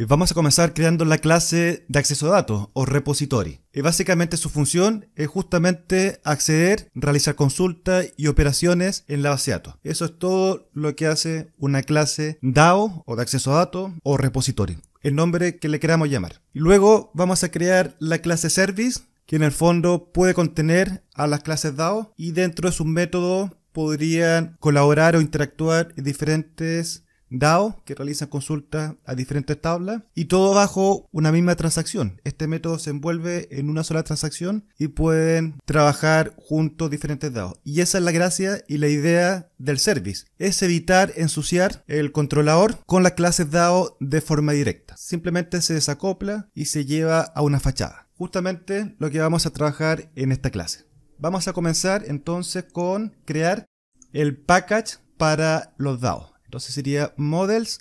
Eh, vamos a comenzar creando la clase de acceso a datos o repository. Eh, básicamente su función es justamente acceder, realizar consultas y operaciones en la base de datos. Eso es todo lo que hace una clase DAO o de acceso a datos o repository, el nombre que le queramos llamar. Luego vamos a crear la clase service que en el fondo puede contener a las clases DAO y dentro de su método podrían colaborar o interactuar en diferentes DAO que realizan consultas a diferentes tablas y todo bajo una misma transacción. Este método se envuelve en una sola transacción y pueden trabajar juntos diferentes DAO. Y esa es la gracia y la idea del service. Es evitar ensuciar el controlador con las clases DAO de forma directa. Simplemente se desacopla y se lleva a una fachada. Justamente lo que vamos a trabajar en esta clase. Vamos a comenzar entonces con crear el package para los DAO. Entonces sería models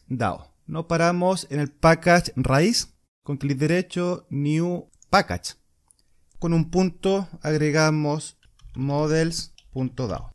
No paramos en el package raíz con clic derecho, new package. Con un punto agregamos models.dao.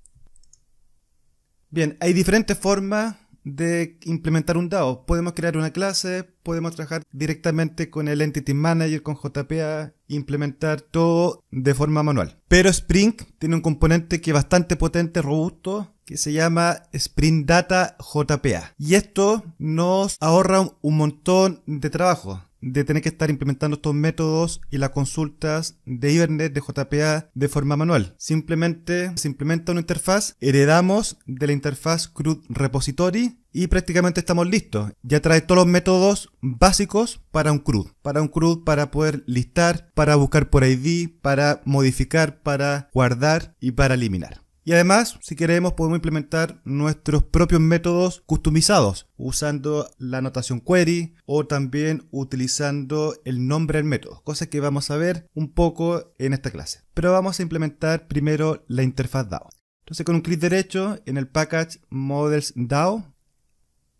Bien, hay diferentes formas de implementar un DAO. Podemos crear una clase, podemos trabajar directamente con el Entity Manager, con JPA, e implementar todo de forma manual. Pero Spring tiene un componente que es bastante potente, robusto, que se llama Spring Data JPA. Y esto nos ahorra un montón de trabajo de tener que estar implementando estos métodos y las consultas de Hibernate, de JPA, de forma manual. Simplemente se implementa una interfaz, heredamos de la interfaz CRUD Repository y prácticamente estamos listos. Ya trae todos los métodos básicos para un CRUD. Para un CRUD para poder listar, para buscar por ID, para modificar, para guardar y para eliminar. Y además, si queremos, podemos implementar nuestros propios métodos customizados usando la anotación query o también utilizando el nombre del método, cosa que vamos a ver un poco en esta clase. Pero vamos a implementar primero la interfaz DAO. Entonces con un clic derecho en el package models DAO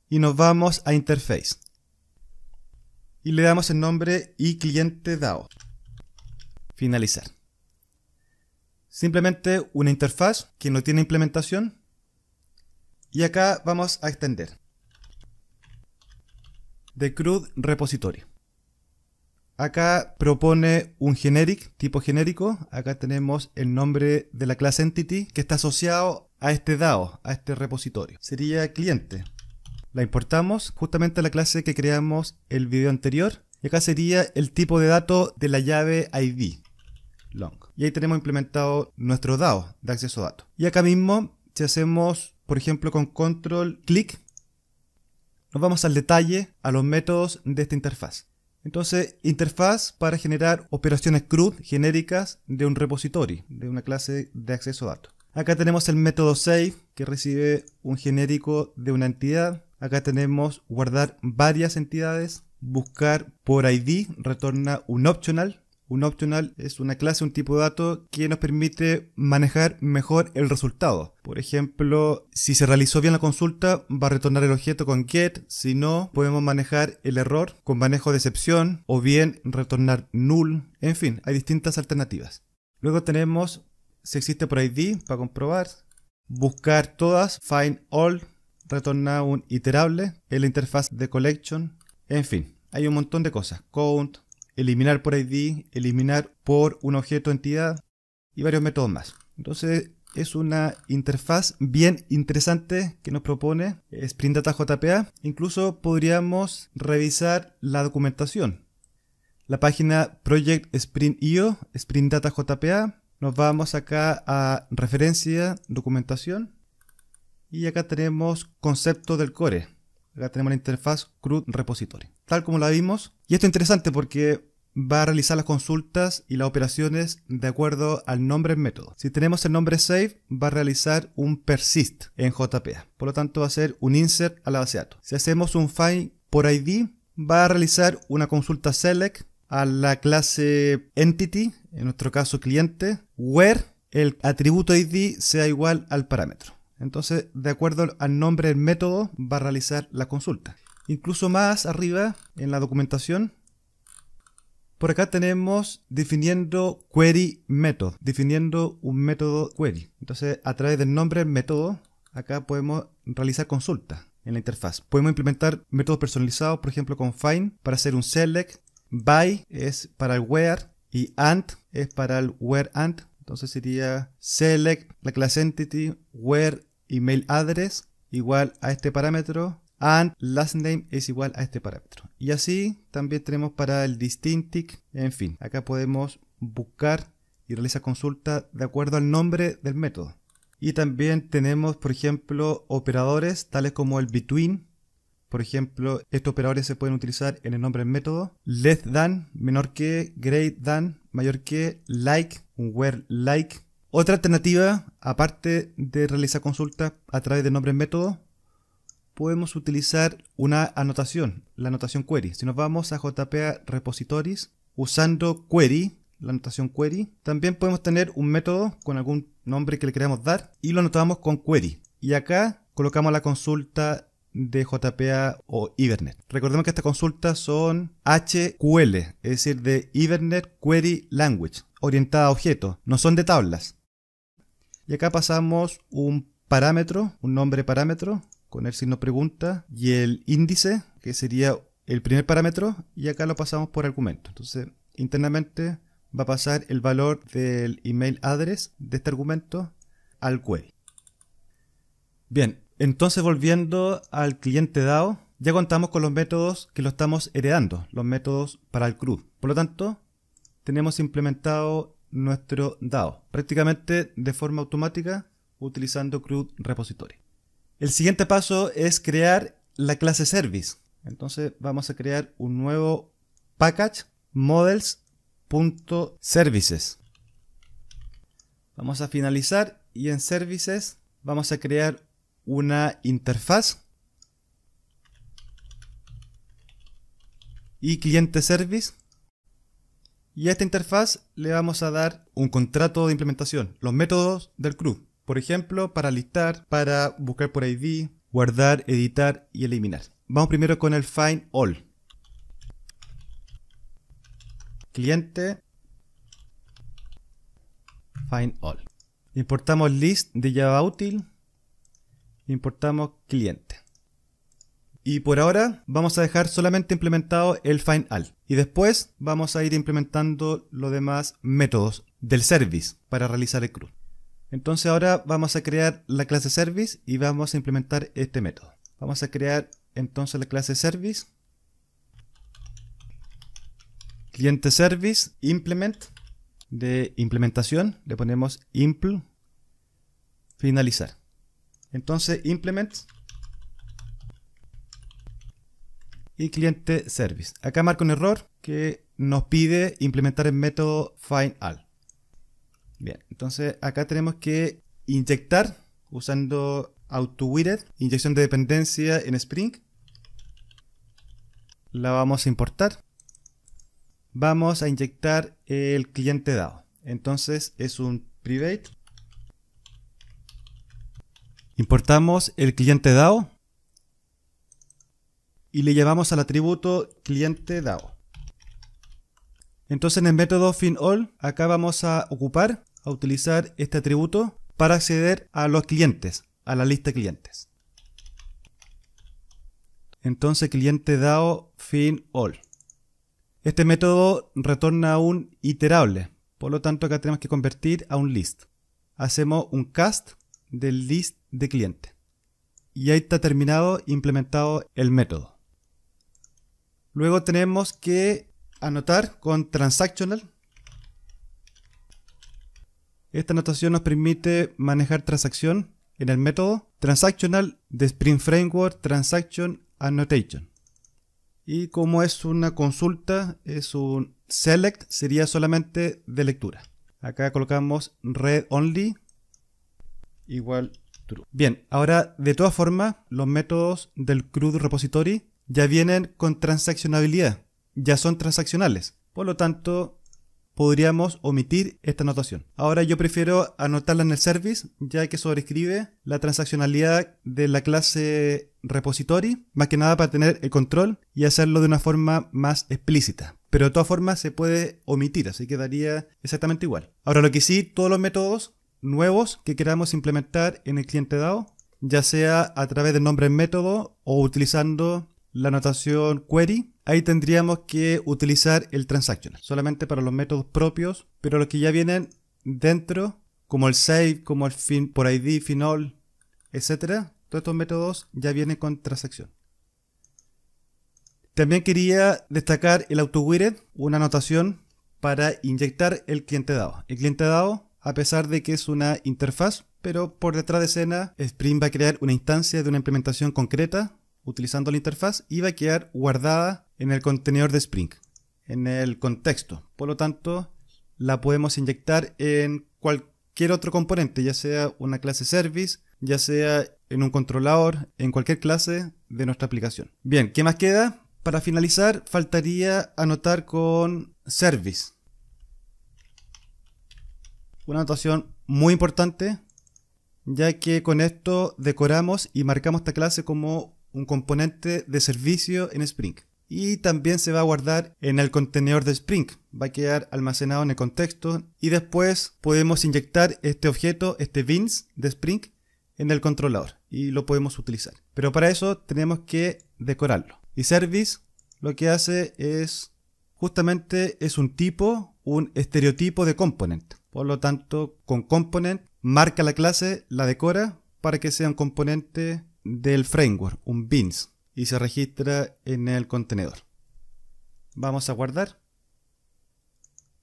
y nos vamos a interface. Y le damos el nombre y cliente DAO. Finalizar. Simplemente una interfaz que no tiene implementación. Y acá vamos a extender. The CRUD Repository. Acá propone un generic, tipo genérico. Acá tenemos el nombre de la clase entity que está asociado a este DAO, a este repositorio. Sería cliente. La importamos justamente a la clase que creamos el video anterior. Y acá sería el tipo de dato de la llave ID. Y ahí tenemos implementado nuestro DAO de acceso a datos. Y acá mismo, si hacemos, por ejemplo, con control clic, nos vamos al detalle, a los métodos de esta interfaz. Entonces, interfaz para generar operaciones CRUD genéricas de un repository, de una clase de acceso a datos. Acá tenemos el método save, que recibe un genérico de una entidad. Acá tenemos guardar varias entidades, buscar por ID, retorna un optional, un optional es una clase, un tipo de dato que nos permite manejar mejor el resultado. Por ejemplo, si se realizó bien la consulta, va a retornar el objeto con get. Si no, podemos manejar el error con manejo de excepción o bien retornar null. En fin, hay distintas alternativas. Luego tenemos si existe por ID para comprobar. Buscar todas, find all, retorna un iterable en la interfaz de collection. En fin, hay un montón de cosas. Count, eliminar por ID, eliminar por un objeto entidad y varios métodos más. Entonces es una interfaz bien interesante que nos propone Spring Data JPA. Incluso podríamos revisar la documentación. La página Project IO Spring Data JPA. Nos vamos acá a referencia, documentación. Y acá tenemos concepto del core. Acá tenemos la interfaz CRUD Repository, tal como la vimos. Y esto es interesante porque va a realizar las consultas y las operaciones de acuerdo al nombre del método. Si tenemos el nombre save, va a realizar un persist en JPA. Por lo tanto, va a ser un insert a la base de datos. Si hacemos un find por ID, va a realizar una consulta select a la clase entity, en nuestro caso cliente, where el atributo ID sea igual al parámetro. Entonces, de acuerdo al nombre del método, va a realizar la consulta. Incluso más arriba, en la documentación, por acá tenemos definiendo query method, definiendo un método query. Entonces, a través del nombre del método, acá podemos realizar consulta en la interfaz. Podemos implementar métodos personalizados, por ejemplo, con find para hacer un select, by es para el where y and es para el where and. Entonces sería select la clase entity where email address igual a este parámetro and last name es igual a este parámetro. Y así también tenemos para el distinctic, en fin, acá podemos buscar y realizar consulta de acuerdo al nombre del método. Y también tenemos, por ejemplo, operadores tales como el between. Por ejemplo, estos operadores se pueden utilizar en el nombre del método. Less than, menor que, great than, mayor que, like, un where like, otra alternativa, aparte de realizar consultas a través de nombres métodos, podemos utilizar una anotación, la anotación query. Si nos vamos a JPA Repositories, usando query, la anotación query, también podemos tener un método con algún nombre que le queramos dar y lo anotamos con query. Y acá colocamos la consulta de JPA o Ibernet. Recordemos que estas consultas son HQL, es decir, de Ibernet Query Language, orientada a objetos, no son de tablas. Y acá pasamos un parámetro, un nombre parámetro, con el signo pregunta, y el índice, que sería el primer parámetro, y acá lo pasamos por argumento. Entonces, internamente va a pasar el valor del email address de este argumento al query. Bien, entonces volviendo al cliente dado, ya contamos con los métodos que lo estamos heredando, los métodos para el CRUD. Por lo tanto, tenemos implementado nuestro DAO, prácticamente de forma automática utilizando CRUD Repository. El siguiente paso es crear la clase Service. Entonces vamos a crear un nuevo package models.services. Vamos a finalizar y en services vamos a crear una interfaz y cliente service y a esta interfaz le vamos a dar un contrato de implementación, los métodos del CRUD. Por ejemplo, para listar, para buscar por ID, guardar, editar y eliminar. Vamos primero con el find all. Cliente find all. Importamos list de Java útil. Importamos cliente. Y por ahora vamos a dejar solamente implementado el findAll. Y después vamos a ir implementando los demás métodos del service para realizar el CRUD. Entonces ahora vamos a crear la clase service y vamos a implementar este método. Vamos a crear entonces la clase service. Cliente service implement de implementación. Le ponemos impl finalizar. Entonces implement y cliente service. Acá marca un error que nos pide implementar el método find Bien, entonces acá tenemos que inyectar usando AutoWidget, inyección de dependencia en Spring. La vamos a importar. Vamos a inyectar el cliente DAO. Entonces es un private. Importamos el cliente DAO y le llevamos al atributo cliente DAO. Entonces en el método finAll acá vamos a ocupar, a utilizar este atributo para acceder a los clientes, a la lista de clientes. Entonces cliente DAO finAll. Este método retorna un iterable, por lo tanto acá tenemos que convertir a un list. Hacemos un cast del list de cliente. Y ahí está terminado implementado el método. Luego tenemos que anotar con transactional. Esta anotación nos permite manejar transacción en el método transactional de Spring Framework Transaction Annotation. Y como es una consulta, es un select, sería solamente de lectura. Acá colocamos read only igual true. Bien, ahora de todas formas, los métodos del CRUD repository ya vienen con transaccionabilidad, ya son transaccionales. Por lo tanto, podríamos omitir esta anotación. Ahora yo prefiero anotarla en el service, ya que sobrescribe la transaccionalidad de la clase repository, más que nada para tener el control y hacerlo de una forma más explícita. Pero de todas formas se puede omitir, así que exactamente igual. Ahora lo que sí, todos los métodos nuevos que queramos implementar en el cliente DAO, ya sea a través del nombre del método o utilizando la anotación query, ahí tendríamos que utilizar el transactional, solamente para los métodos propios, pero los que ya vienen dentro, como el save, como el fin por ID, final, etcétera, todos estos métodos ya vienen con transacción. También quería destacar el auto una anotación para inyectar el cliente dado. El cliente dado, a pesar de que es una interfaz, pero por detrás de escena, Spring va a crear una instancia de una implementación concreta utilizando la interfaz iba va a quedar guardada en el contenedor de Spring, en el contexto. Por lo tanto, la podemos inyectar en cualquier otro componente, ya sea una clase service, ya sea en un controlador, en cualquier clase de nuestra aplicación. Bien, ¿qué más queda? Para finalizar, faltaría anotar con service. Una anotación muy importante, ya que con esto decoramos y marcamos esta clase como un componente de servicio en Spring. Y también se va a guardar en el contenedor de Spring. Va a quedar almacenado en el contexto. Y después podemos inyectar este objeto, este bins de Spring, en el controlador. Y lo podemos utilizar. Pero para eso tenemos que decorarlo. Y service lo que hace es justamente es un tipo, un estereotipo de component. Por lo tanto, con component marca la clase, la decora para que sea un componente del framework, un bins, y se registra en el contenedor. Vamos a guardar.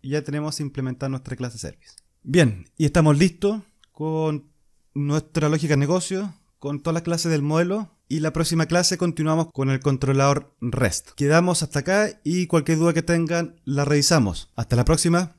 ya tenemos implementada nuestra clase service. Bien, y estamos listos con nuestra lógica de negocio, con todas las clases del modelo. Y la próxima clase continuamos con el controlador REST. Quedamos hasta acá y cualquier duda que tengan la revisamos. Hasta la próxima.